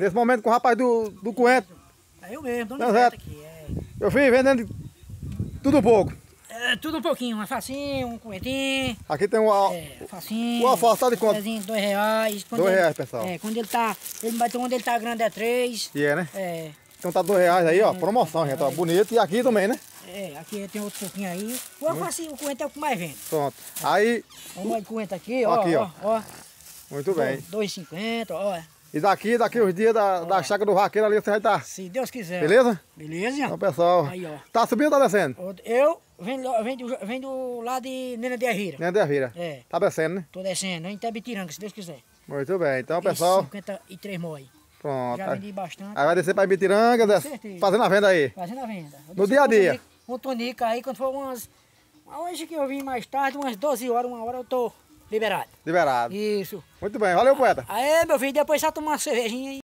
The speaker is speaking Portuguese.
Nesse momento com o rapaz do, do coentro. É eu mesmo, dono tá aqui. É. Eu vim vendendo tudo um pouco. É, tudo um pouquinho, uma facinha, um coentinho. Aqui tem uma, é, facinha, uma alfaçada de quanto? Dois reais. Quando dois ele, reais, pessoal. É, quando ele tá, ele bateu onde ele tá grande é três. E é, né? É. Então tá dois reais aí, ó, uhum. promoção, gente, ó, bonito. E aqui também, né? É, aqui tem outro pouquinho aí. O uhum. facinho o coentro é o que mais vende. Pronto. Aí... Vamos de coentro aqui, ó, aqui, ó. ó. ó. Muito bem. 2,50, ó. É. E daqui, daqui os dias da, da chácara do vaqueiro ali você vai estar. Tá- se Deus quiser. Beleza? Beleza. Então, pessoal. Aí, ó. Tá subindo ou tá descendo? Eu venho, venho, do, venho do lado de Nena de Arreira. Nena de Arreira. É. Tá descendo, né? Tô descendo. Tá em Tabitiranga, se Deus quiser. Muito bem. Então, pessoal. 53 mói. Pronto. Já vendi bastante. Aí vai descer para Ibitiranga, des... fazendo a venda aí. Fazendo a venda. No dia a dia. Tonico, o aí, quando for umas. Hoje que eu vim mais tarde, umas 12 horas, uma hora eu tô Liberado. Liberado. Isso. Muito bem, valeu, poeta. Aê, meu filho, depois só tomar uma cervejinha aí.